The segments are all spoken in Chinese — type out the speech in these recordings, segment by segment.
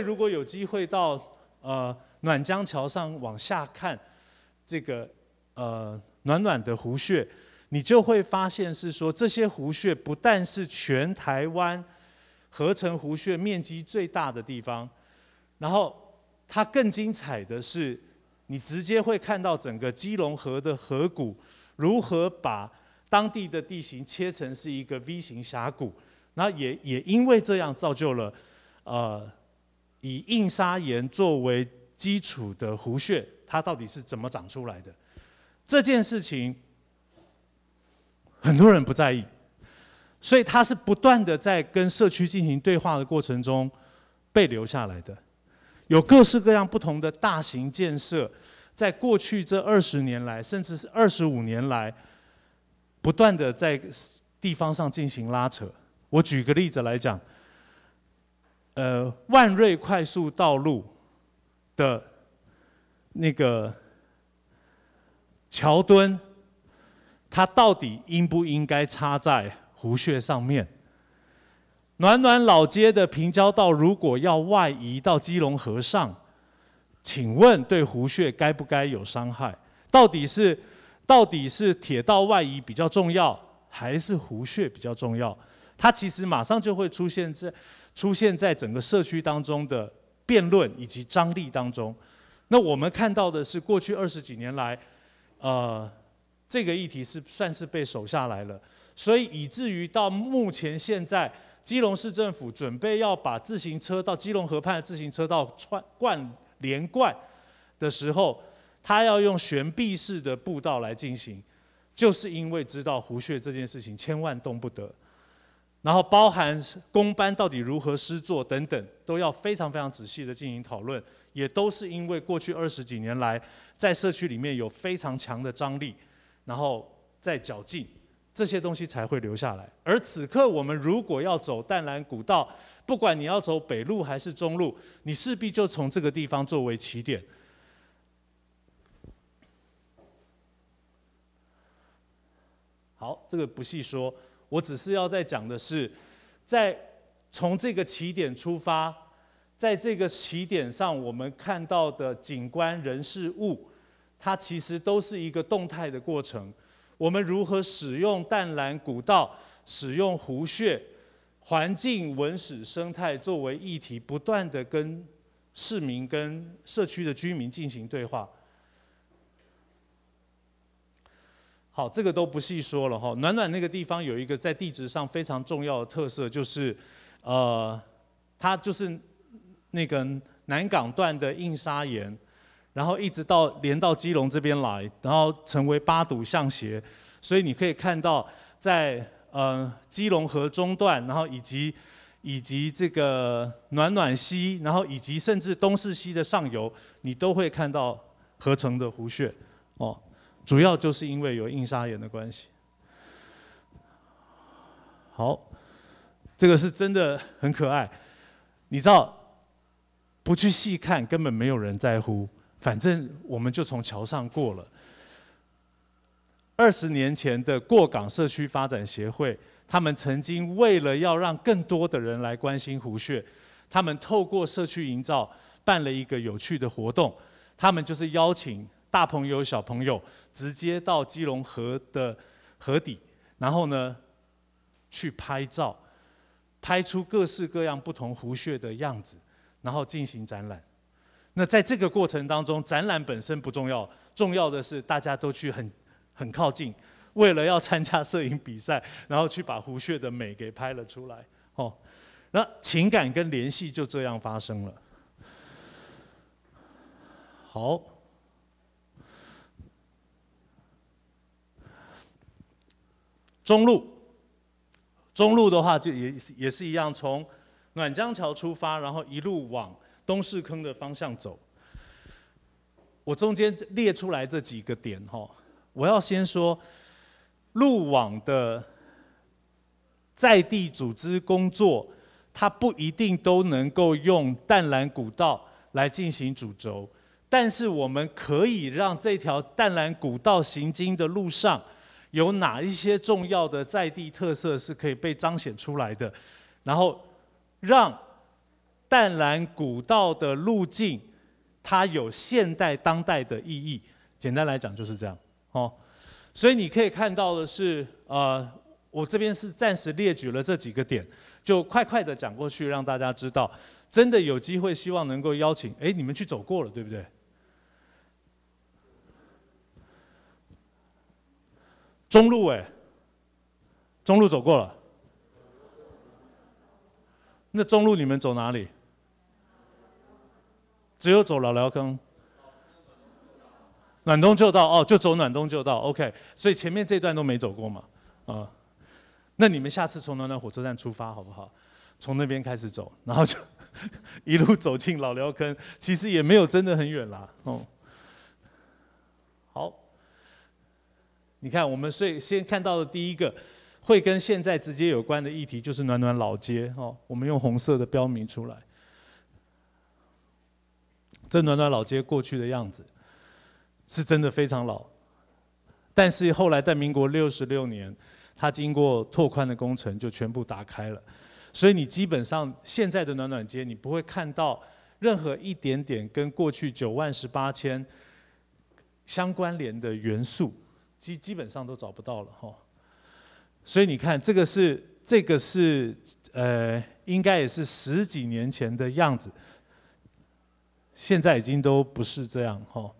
如果有机会到呃暖江桥上往下看，这个呃暖暖的湖穴，你就会发现是说这些湖穴不但是全台湾合成湖穴面积最大的地方，然后它更精彩的是，你直接会看到整个基隆河的河谷如何把当地的地形切成是一个 V 型峡谷，那也也因为这样造就了呃。以硬砂岩作为基础的湖穴，它到底是怎么长出来的？这件事情，很多人不在意，所以它是不断的在跟社区进行对话的过程中被留下来的。有各式各样不同的大型建设，在过去这二十年来，甚至是二十五年来，不断的在地方上进行拉扯。我举个例子来讲。呃，万瑞快速道路的那个桥墩，它到底应不应该插在湖穴上面？暖暖老街的平交道如果要外移到基隆河上，请问对湖穴该不该有伤害？到底是到底是铁道外移比较重要，还是湖穴比较重要？它其实马上就会出现在。出现在整个社区当中的辩论以及张力当中，那我们看到的是过去二十几年来，呃，这个议题是算是被守下来了，所以以至于到目前现在，基隆市政府准备要把自行车到基隆河畔的自行车道穿贯连贯的时候，他要用悬臂式的步道来进行，就是因为知道胡穴这件事情千万动不得。然后包含公班到底如何施作等等，都要非常非常仔细的进行讨论，也都是因为过去二十几年来在社区里面有非常强的张力，然后再较劲，这些东西才会留下来。而此刻我们如果要走淡蓝古道，不管你要走北路还是中路，你势必就从这个地方作为起点。好，这个不细说。我只是要在讲的是，在从这个起点出发，在这个起点上，我们看到的景观、人事物，它其实都是一个动态的过程。我们如何使用淡蓝古道、使用湖穴、环境、文史、生态作为议题，不断的跟市民、跟社区的居民进行对话。好，这个都不细说了哈。暖暖那个地方有一个在地质上非常重要的特色，就是，呃，它就是那个南港段的硬砂岩，然后一直到连到基隆这边来，然后成为八堵向斜，所以你可以看到在呃基隆河中段，然后以及以及这个暖暖溪，然后以及甚至东势溪的上游，你都会看到合成的湖穴，哦。主要就是因为有硬沙岩的关系。好，这个是真的很可爱。你知道，不去细看，根本没有人在乎。反正我们就从桥上过了。二十年前的过港社区发展协会，他们曾经为了要让更多的人来关心湖穴，他们透过社区营造办了一个有趣的活动，他们就是邀请。大朋友、小朋友直接到基隆河的河底，然后呢，去拍照，拍出各式各样不同湖穴的样子，然后进行展览。那在这个过程当中，展览本身不重要，重要的是大家都去很很靠近，为了要参加摄影比赛，然后去把湖穴的美给拍了出来。哦，那情感跟联系就这样发生了。好。中路，中路的话就也也是一样，从暖江桥出发，然后一路往东势坑的方向走。我中间列出来这几个点哈，我要先说路网的在地组织工作，它不一定都能够用淡蓝古道来进行主轴，但是我们可以让这条淡蓝古道行经的路上。有哪一些重要的在地特色是可以被彰显出来的，然后让淡蓝古道的路径，它有现代当代的意义。简单来讲就是这样哦。所以你可以看到的是，呃，我这边是暂时列举了这几个点，就快快的讲过去，让大家知道。真的有机会，希望能够邀请，哎，你们去走过了，对不对？中路哎，中路走过了，那中路你们走哪里？只有走老寮坑，暖冬就到哦，就走暖冬就到。OK，所以前面这段都没走过嘛，啊？那你们下次从暖暖火车站出发好不好？从那边开始走，然后就 一路走进老寮坑，其实也没有真的很远啦，哦。好。你看，我们所以先看到的第一个会跟现在直接有关的议题，就是暖暖老街哦。我们用红色的标明出来，这暖暖老街过去的样子是真的非常老，但是后来在民国六十六年，它经过拓宽的工程就全部打开了，所以你基本上现在的暖暖街，你不会看到任何一点点跟过去九万十八千相关联的元素。基基本上都找不到了哈，所以你看，这个是这个是呃，应该也是十几年前的样子，现在已经都不是这样哈。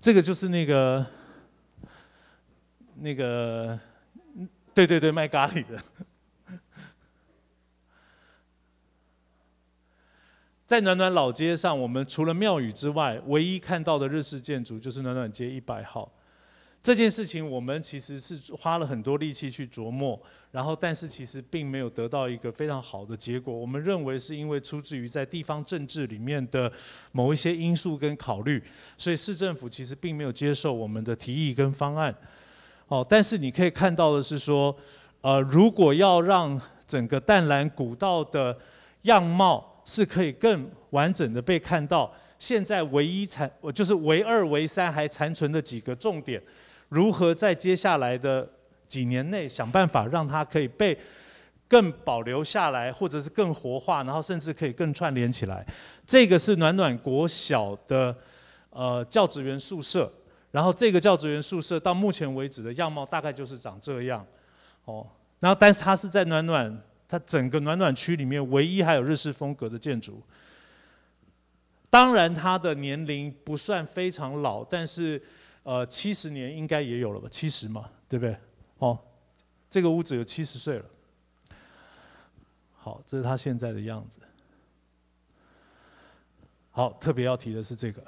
这个就是那个那个，对对对，卖咖喱的。在暖暖老街上，我们除了庙宇之外，唯一看到的日式建筑就是暖暖街一百号。这件事情，我们其实是花了很多力气去琢磨，然后但是其实并没有得到一个非常好的结果。我们认为是因为出自于在地方政治里面的某一些因素跟考虑，所以市政府其实并没有接受我们的提议跟方案。哦，但是你可以看到的是说，呃，如果要让整个淡蓝古道的样貌是可以更完整的被看到，现在唯一残，我就是唯二、唯三还残存的几个重点。如何在接下来的几年内想办法让它可以被更保留下来，或者是更活化，然后甚至可以更串联起来？这个是暖暖国小的呃教职员宿舍，然后这个教职员宿舍到目前为止的样貌大概就是长这样哦。然后，但是它是在暖暖，它整个暖暖区里面唯一还有日式风格的建筑。当然，它的年龄不算非常老，但是。呃，七十年应该也有了吧？七十嘛，对不对？哦，这个屋子有七十岁了。好，这是他现在的样子。好，特别要提的是这个。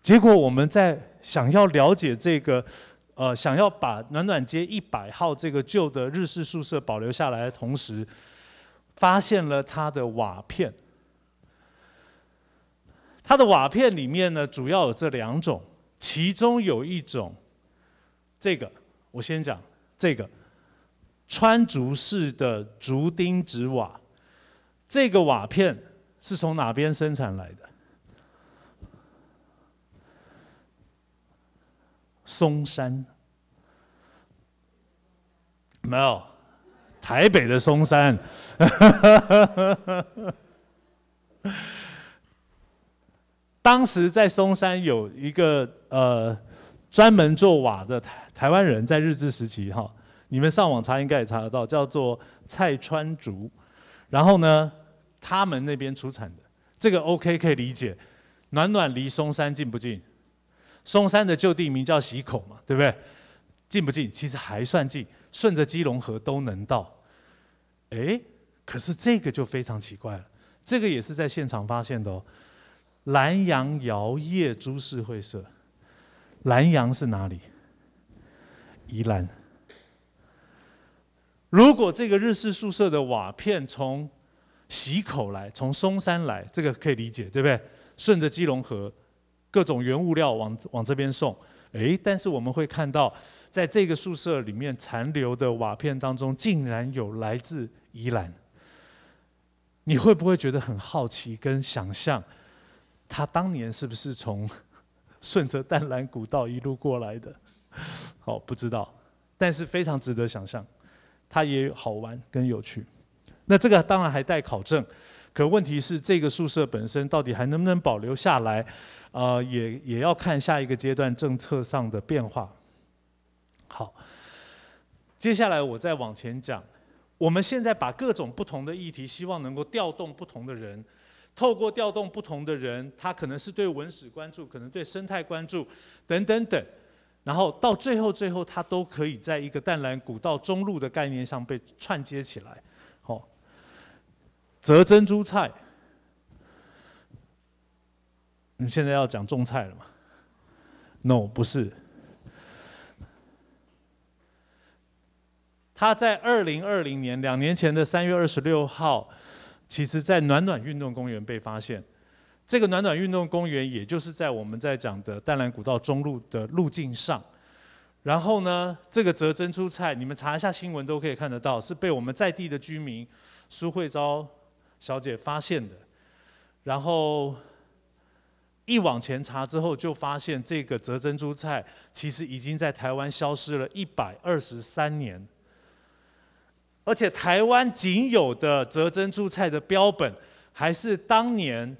结果我们在想要了解这个，呃，想要把暖暖街一百号这个旧的日式宿舍保留下来的同时，发现了它的瓦片。它的瓦片里面呢，主要有这两种。其中有一种，这个我先讲，这个穿竹式的竹钉纸瓦，这个瓦片是从哪边生产来的？嵩山？没有，台北的嵩山。当时在松山有一个呃专门做瓦的台台湾人在日治时期哈，你们上网查应该也查得到，叫做蔡川竹，然后呢，他们那边出产的这个 OK 可以理解，暖暖离松山近不近？松山的旧地名叫喜口嘛，对不对？近不近？其实还算近，顺着基隆河都能到。哎，可是这个就非常奇怪了，这个也是在现场发现的哦。南阳姚业株式会社，南阳是哪里？宜兰。如果这个日式宿舍的瓦片从喜口来，从松山来，这个可以理解，对不对？顺着基隆河，各种原物料往往这边送。哎，但是我们会看到，在这个宿舍里面残留的瓦片当中，竟然有来自宜兰。你会不会觉得很好奇跟想象？他当年是不是从 顺着淡蓝古道一路过来的？好，不知道，但是非常值得想象，它也好玩跟有趣。那这个当然还待考证，可问题是这个宿舍本身到底还能不能保留下来？呃，也也要看下一个阶段政策上的变化。好，接下来我再往前讲，我们现在把各种不同的议题，希望能够调动不同的人。透过调动不同的人，他可能是对文史关注，可能对生态关注，等等等，然后到最后最后，他都可以在一个淡蓝古道中路的概念上被串接起来。好，择珍珠菜，你现在要讲种菜了吗？No，不是。他在二零二零年两年前的三月二十六号。其实在暖暖运动公园被发现，这个暖暖运动公园，也就是在我们在讲的淡蓝古道中路的路径上。然后呢，这个泽珍珠菜，你们查一下新闻都可以看得到，是被我们在地的居民苏慧昭小姐发现的。然后一往前查之后，就发现这个泽珍珠菜其实已经在台湾消失了一百二十三年。而且台湾仅有的泽珍珠菜的标本，还是当年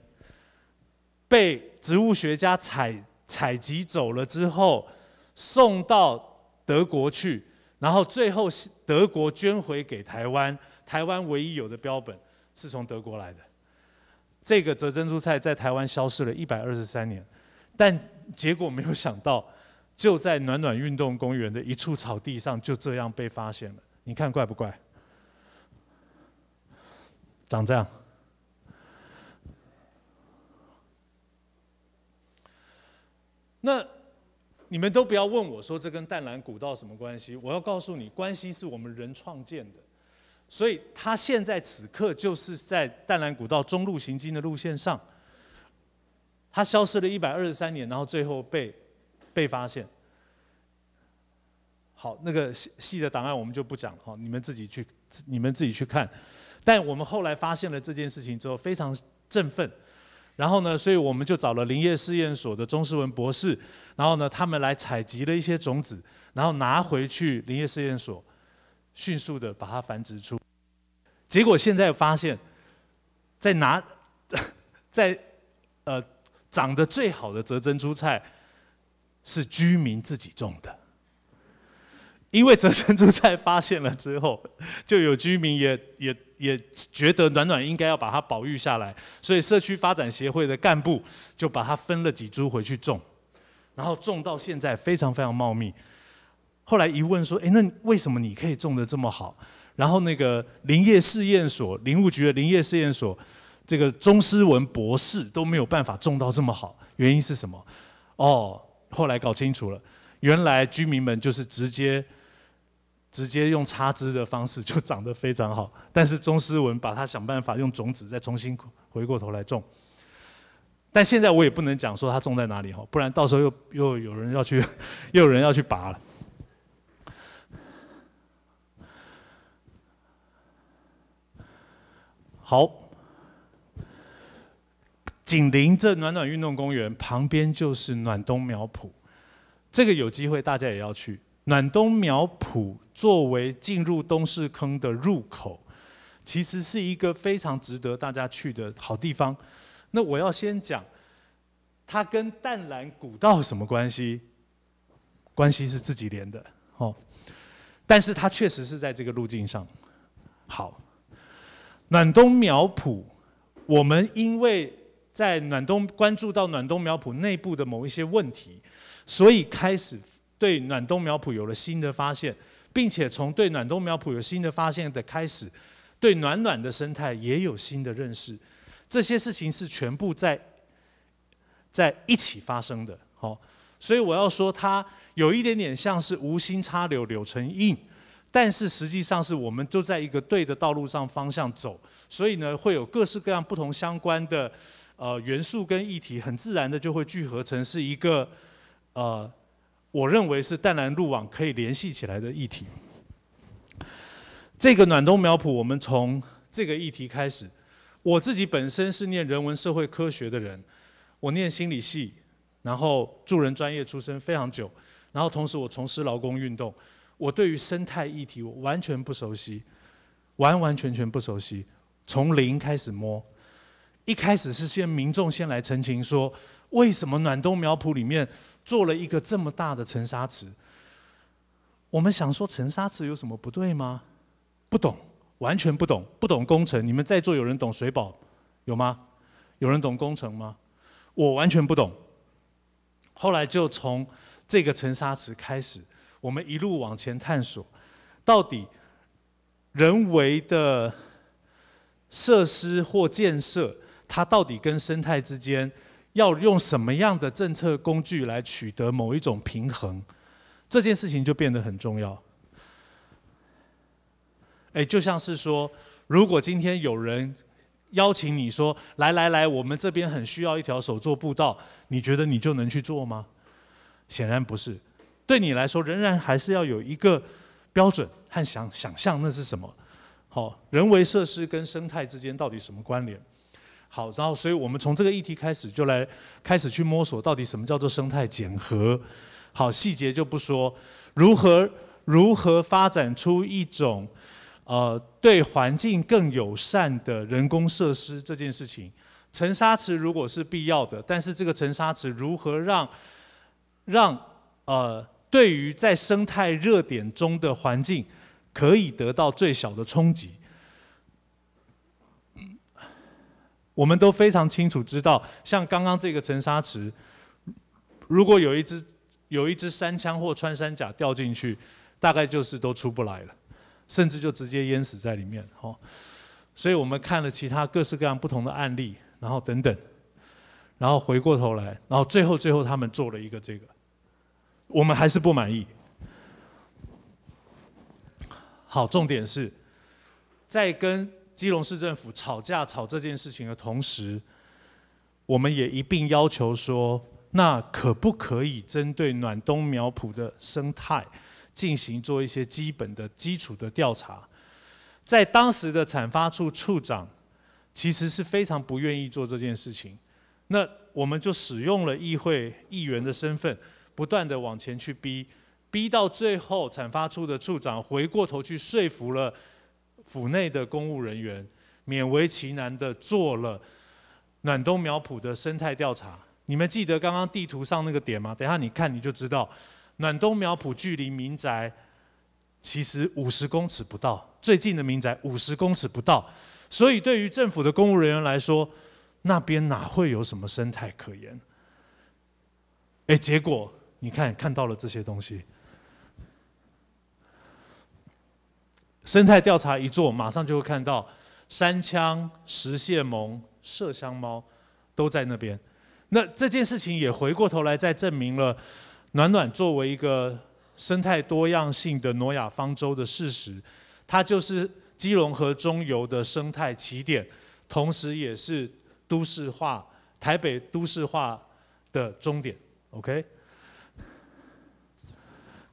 被植物学家采采集走了之后，送到德国去，然后最后德国捐回给台湾。台湾唯一有的标本是从德国来的。这个泽珍珠菜在台湾消失了一百二十三年，但结果没有想到，就在暖暖运动公园的一处草地上，就这样被发现了。你看怪不怪？长这样。那你们都不要问我说这跟淡蓝古道什么关系？我要告诉你，关系是我们人创建的。所以它现在此刻就是在淡蓝古道中路行经的路线上。它消失了一百二十三年，然后最后被被发现。好，那个细细的档案我们就不讲了哈，你们自己去你们自己去看。但我们后来发现了这件事情之后，非常振奋。然后呢，所以我们就找了林业试验所的钟世文博士，然后呢，他们来采集了一些种子，然后拿回去林业试验所，迅速的把它繁殖出。结果现在发现，在哪，在呃，长得最好的泽珍珠菜，是居民自己种的。因为泽生珠菜发现了之后，就有居民也也也觉得暖暖应该要把它保育下来，所以社区发展协会的干部就把它分了几株回去种，然后种到现在非常非常茂密。后来一问说：“哎，那为什么你可以种的这么好？”然后那个林业试验所林务局的林业试验所这个钟思文博士都没有办法种到这么好，原因是什么？哦，后来搞清楚了，原来居民们就是直接。直接用插枝的方式就长得非常好，但是钟思文把它想办法用种子再重新回过头来种。但现在我也不能讲说它种在哪里哈，不然到时候又又有人要去，又有人要去拔了。好，紧邻这暖暖运动公园旁边就是暖冬苗圃，这个有机会大家也要去。暖冬苗圃作为进入东势坑的入口，其实是一个非常值得大家去的好地方。那我要先讲，它跟淡蓝古道什么关系？关系是自己连的哦，但是它确实是在这个路径上。好，暖冬苗圃，我们因为在暖冬关注到暖冬苗圃内部的某一些问题，所以开始。对暖冬苗圃有了新的发现，并且从对暖冬苗圃有新的发现的开始，对暖暖的生态也有新的认识，这些事情是全部在，在一起发生的。好，所以我要说，它有一点点像是无心插柳柳成荫，但是实际上是我们都在一个对的道路上方向走，所以呢，会有各式各样不同相关的呃元素跟议题，很自然的就会聚合成是一个呃。我认为是淡蓝路网可以联系起来的议题。这个暖冬苗圃，我们从这个议题开始。我自己本身是念人文社会科学的人，我念心理系，然后助人专业出身非常久，然后同时我从事劳工运动。我对于生态议题完全不熟悉，完完全全不熟悉，从零开始摸。一开始是先民众先来澄清说。为什么暖冬苗圃里面做了一个这么大的沉沙池？我们想说沉沙池有什么不对吗？不懂，完全不懂，不懂工程。你们在座有人懂水保有吗？有人懂工程吗？我完全不懂。后来就从这个沉沙池开始，我们一路往前探索，到底人为的设施或建设，它到底跟生态之间？要用什么样的政策工具来取得某一种平衡？这件事情就变得很重要。哎，就像是说，如果今天有人邀请你说：“来来来，我们这边很需要一条手作步道。”你觉得你就能去做吗？显然不是。对你来说，仍然还是要有一个标准和想想象，那是什么？好，人为设施跟生态之间到底什么关联？好，然后，所以我们从这个议题开始，就来开始去摸索到底什么叫做生态减核。好，细节就不说，如何如何发展出一种呃对环境更友善的人工设施这件事情，沉沙池如果是必要的，但是这个沉沙池如何让让呃对于在生态热点中的环境可以得到最小的冲击？我们都非常清楚知道，像刚刚这个沉沙池，如果有一只有一只山枪或穿山甲掉进去，大概就是都出不来了，甚至就直接淹死在里面。哦，所以我们看了其他各式各样不同的案例，然后等等，然后回过头来，然后最后最后他们做了一个这个，我们还是不满意。好，重点是，在跟。基隆市政府吵架吵这件事情的同时，我们也一并要求说，那可不可以针对暖冬苗圃的生态进行做一些基本的基础的调查？在当时的产发处处长，其实是非常不愿意做这件事情。那我们就使用了议会议员的身份，不断的往前去逼，逼到最后，产发处的处长回过头去说服了。府内的公务人员勉为其难的做了暖冬苗圃的生态调查。你们记得刚刚地图上那个点吗？等下你看你就知道，暖冬苗圃距离民宅其实五十公尺不到，最近的民宅五十公尺不到。所以对于政府的公务人员来说，那边哪会有什么生态可言？哎，结果你看看到了这些东西。生态调查一做，马上就会看到山枪、石蟹、獴、麝香猫都在那边。那这件事情也回过头来再证明了，暖暖作为一个生态多样性的诺亚方舟的事实，它就是基隆河中游的生态起点，同时也是都市化台北都市化的终点。OK，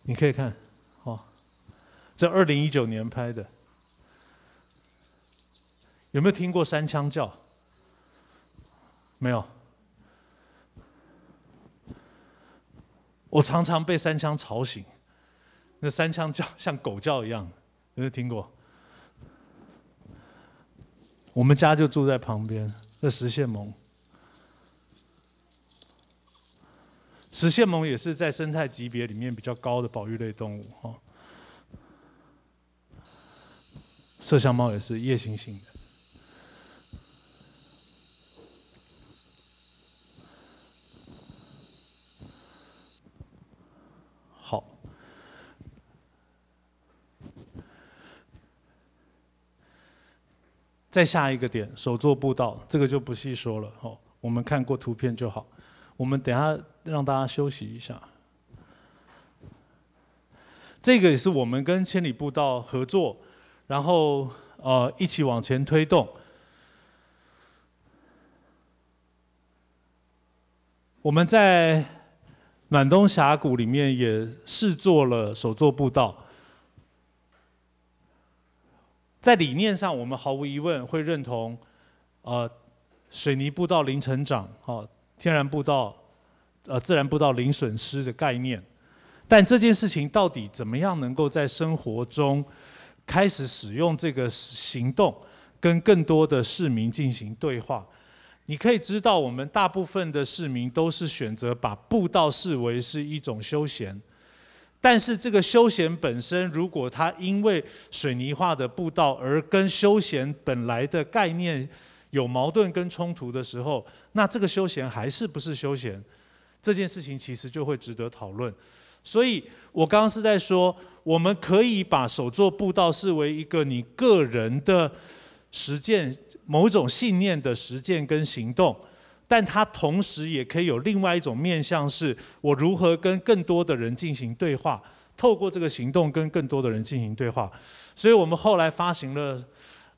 你可以看。这二零一九年拍的，有没有听过三枪叫？没有。我常常被三枪吵醒，那三枪叫像狗叫一样，有没有听过？我们家就住在旁边，那石线蟒，石线蟒也是在生态级别里面比较高的保育类动物，哈。麝香猫也是夜行性的。好，再下一个点，手作步道，这个就不细说了哦，我们看过图片就好。我们等下让大家休息一下，这个也是我们跟千里步道合作。然后，呃，一起往前推动。我们在暖冬峡谷里面也试做了手作步道，在理念上，我们毫无疑问会认同，呃，水泥步道零成长，哦，天然步道，呃，自然步道零损失的概念。但这件事情到底怎么样能够在生活中？开始使用这个行动，跟更多的市民进行对话。你可以知道，我们大部分的市民都是选择把步道视为是一种休闲。但是，这个休闲本身，如果它因为水泥化的步道而跟休闲本来的概念有矛盾跟冲突的时候，那这个休闲还是不是休闲？这件事情其实就会值得讨论。所以我刚刚是在说。我们可以把手作步道视为一个你个人的实践，某种信念的实践跟行动，但它同时也可以有另外一种面向，是我如何跟更多的人进行对话，透过这个行动跟更多的人进行对话。所以，我们后来发行了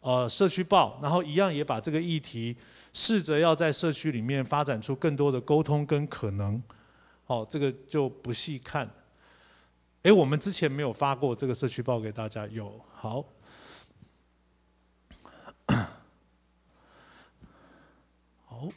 呃社区报，然后一样也把这个议题试着要在社区里面发展出更多的沟通跟可能。哦，这个就不细看。哎，我们之前没有发过这个社区报给大家。有，好，好，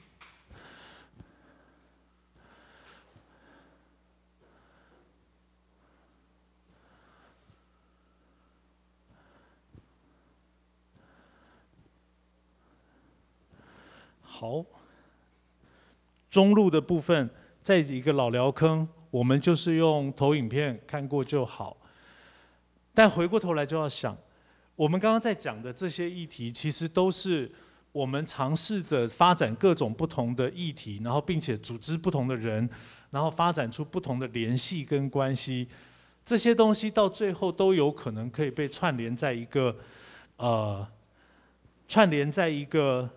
好，中路的部分在一个老疗坑。我们就是用投影片看过就好，但回过头来就要想，我们刚刚在讲的这些议题，其实都是我们尝试着发展各种不同的议题，然后并且组织不同的人，然后发展出不同的联系跟关系，这些东西到最后都有可能可以被串联在一个呃，串联在一个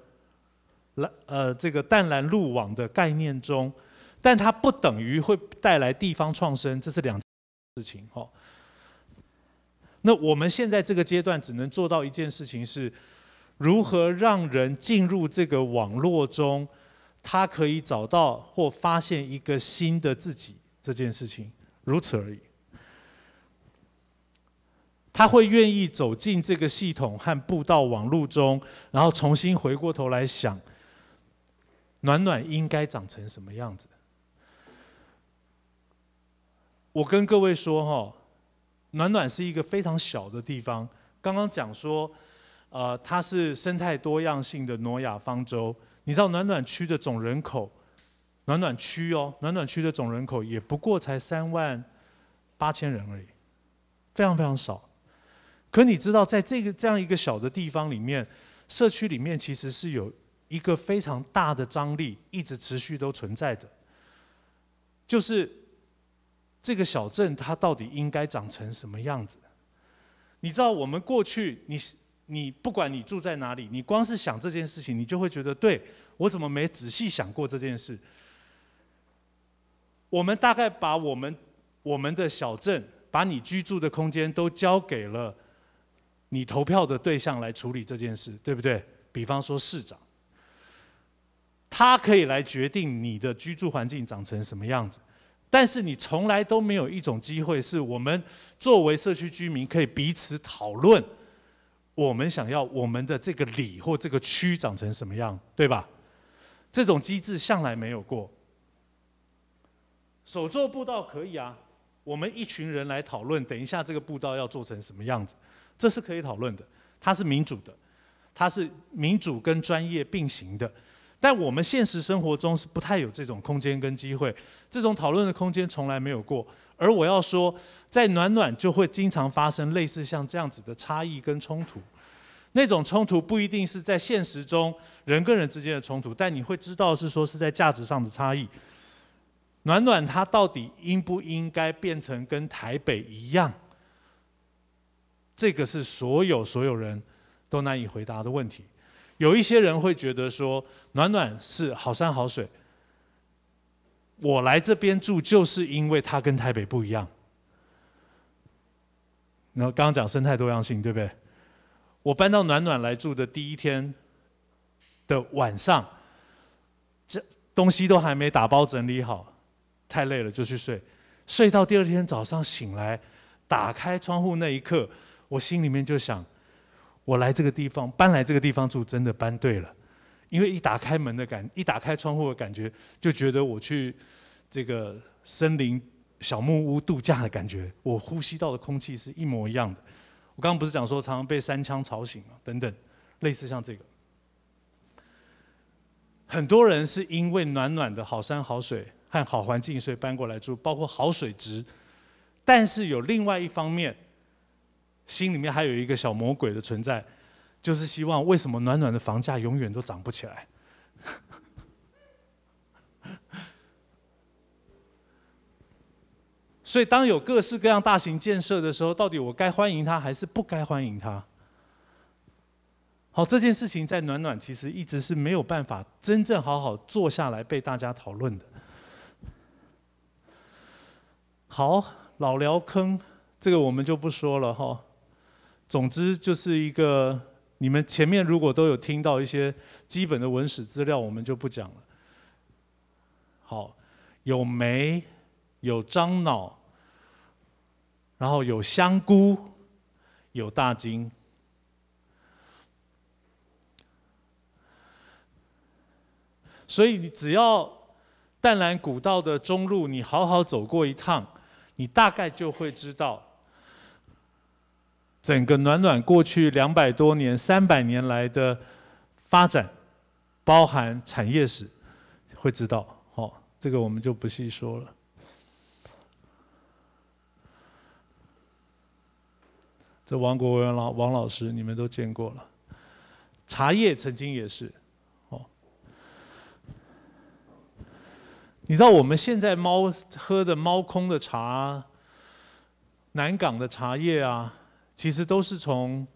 蓝呃这个淡蓝路网的概念中。但它不等于会带来地方创生，这是两件事情。哈。那我们现在这个阶段只能做到一件事情，是如何让人进入这个网络中，他可以找到或发现一个新的自己这件事情，如此而已。他会愿意走进这个系统和步到网络中，然后重新回过头来想，暖暖应该长成什么样子。我跟各位说，哈，暖暖是一个非常小的地方。刚刚讲说，呃，它是生态多样性的挪亚方舟。你知道暖暖区的总人口，暖暖区哦，暖暖区的总人口也不过才三万八千人而已，非常非常少。可你知道，在这个这样一个小的地方里面，社区里面其实是有一个非常大的张力，一直持续都存在的，就是。这个小镇它到底应该长成什么样子？你知道，我们过去，你你不管你住在哪里，你光是想这件事情，你就会觉得，对我怎么没仔细想过这件事？我们大概把我们我们的小镇，把你居住的空间都交给了你投票的对象来处理这件事，对不对？比方说市长，他可以来决定你的居住环境长成什么样子。但是你从来都没有一种机会，是我们作为社区居民可以彼此讨论，我们想要我们的这个里或这个区长成什么样，对吧？这种机制向来没有过。手作步道可以啊，我们一群人来讨论，等一下这个步道要做成什么样子，这是可以讨论的。它是民主的，它是民主跟专业并行的。在我们现实生活中是不太有这种空间跟机会，这种讨论的空间从来没有过。而我要说，在暖暖就会经常发生类似像这样子的差异跟冲突，那种冲突不一定是在现实中人跟人之间的冲突，但你会知道是说是在价值上的差异。暖暖它到底应不应该变成跟台北一样？这个是所有所有人都难以回答的问题。有一些人会觉得说，暖暖是好山好水，我来这边住就是因为它跟台北不一样。然后刚刚讲生态多样性，对不对？我搬到暖暖来住的第一天的晚上，这东西都还没打包整理好，太累了就去睡，睡到第二天早上醒来，打开窗户那一刻，我心里面就想。我来这个地方，搬来这个地方住，真的搬对了，因为一打开门的感，一打开窗户的感觉，就觉得我去这个森林小木屋度假的感觉，我呼吸到的空气是一模一样的。我刚刚不是讲说常常被三枪吵醒吗？等等，类似像这个，很多人是因为暖暖的好山好水和好环境，所以搬过来住，包括好水质，但是有另外一方面。心里面还有一个小魔鬼的存在，就是希望为什么暖暖的房价永远都涨不起来？所以当有各式各样大型建设的时候，到底我该欢迎他还是不该欢迎他？好，这件事情在暖暖其实一直是没有办法真正好好坐下来被大家讨论的。好，老聊坑这个我们就不说了哈。总之就是一个，你们前面如果都有听到一些基本的文史资料，我们就不讲了。好，有梅，有樟脑，然后有香菇，有大金。所以你只要淡蓝古道的中路，你好好走过一趟，你大概就会知道。整个暖暖过去两百多年、三百年来的发展，包含产业史，会知道。哦，这个我们就不细说了。这王国文老、王老师，你们都见过了。茶叶曾经也是，哦，你知道我们现在猫喝的猫空的茶，南港的茶叶啊。其实都是从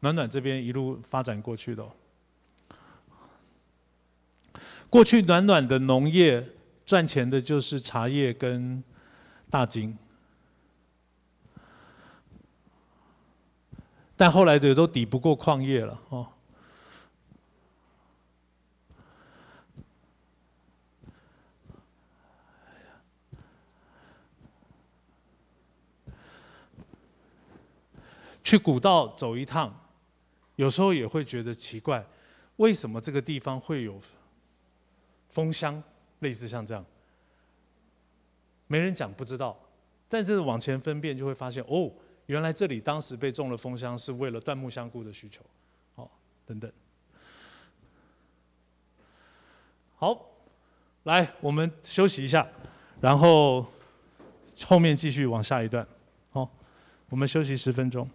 暖暖这边一路发展过去的。过去暖暖的农业赚钱的就是茶叶跟大金，但后来的都抵不过矿业了哦。去古道走一趟，有时候也会觉得奇怪，为什么这个地方会有风箱，类似像这样，没人讲不知道，但是往前分辨就会发现，哦，原来这里当时被种了风箱是为了椴木香菇的需求，哦，等等，好，来我们休息一下，然后后面继续往下一段，好，我们休息十分钟。